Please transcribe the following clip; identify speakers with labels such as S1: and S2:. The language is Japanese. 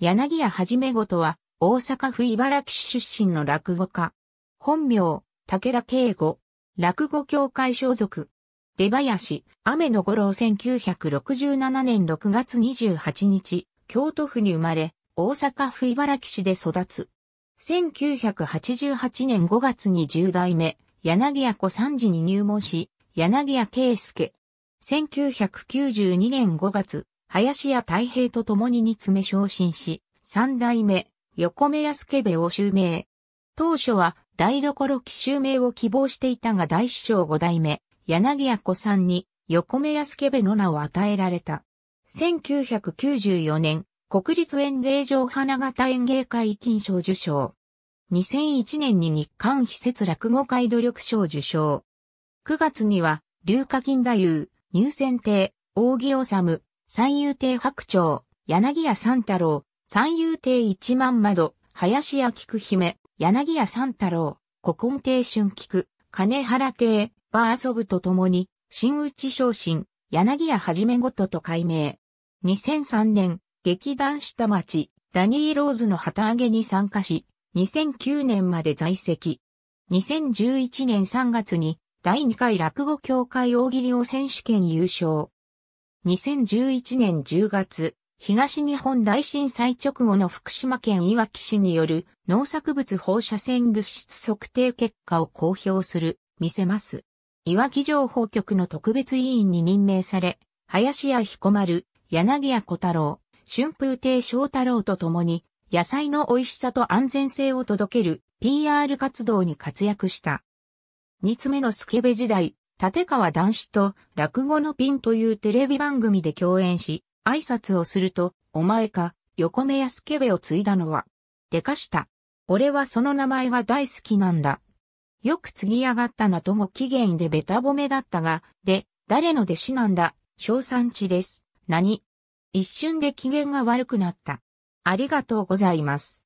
S1: 柳家はじめごとは、大阪府茨城市出身の落語家。本名、武田敬吾。落語協会所属。出林、雨の五郎1967年6月28日、京都府に生まれ、大阪府茨城市で育つ。1988年5月に10代目、柳家小三次に入門し、柳家圭介。1992年5月、林家太平と共に煮詰め昇進し、三代目、横目安家部を襲名。当初は台所奇襲名を希望していたが大師匠五代目、柳屋子さんに横目安家部の名を与えられた。1994年、国立演芸場花形演芸会金賞受賞。2001年に日韓非設落語会努力賞受賞。9月には、龍華金太夫、入選亭、扇治、三遊亭白鳥、柳屋三太郎、三遊亭一万窓、林家菊姫、柳屋三太郎、古今亭春菊、金原亭、バー遊ぶとともに、新内昇進、柳屋はじめごとと改名。2003年、劇団下町、ダニーローズの旗揚げに参加し、2009年まで在籍。2011年3月に、第2回落語協会大喜利を選手権優勝。2011年10月、東日本大震災直後の福島県いわき市による農作物放射線物質測定結果を公表する、見せます。いわき情報局の特別委員に任命され、林家彦丸、柳谷小太郎、春風亭翔太郎と共に、野菜の美味しさと安全性を届ける PR 活動に活躍した。二つ目のスケベ時代、立川男子と落語のピンというテレビ番組で共演し、挨拶をすると、お前か、横目安ケベを継いだのは、でかした。俺はその名前が大好きなんだ。よく継ぎ上がったなとも期限でベタ褒めだったが、で、誰の弟子なんだ、小産地です。何一瞬で機嫌が悪くなった。ありがとうございます。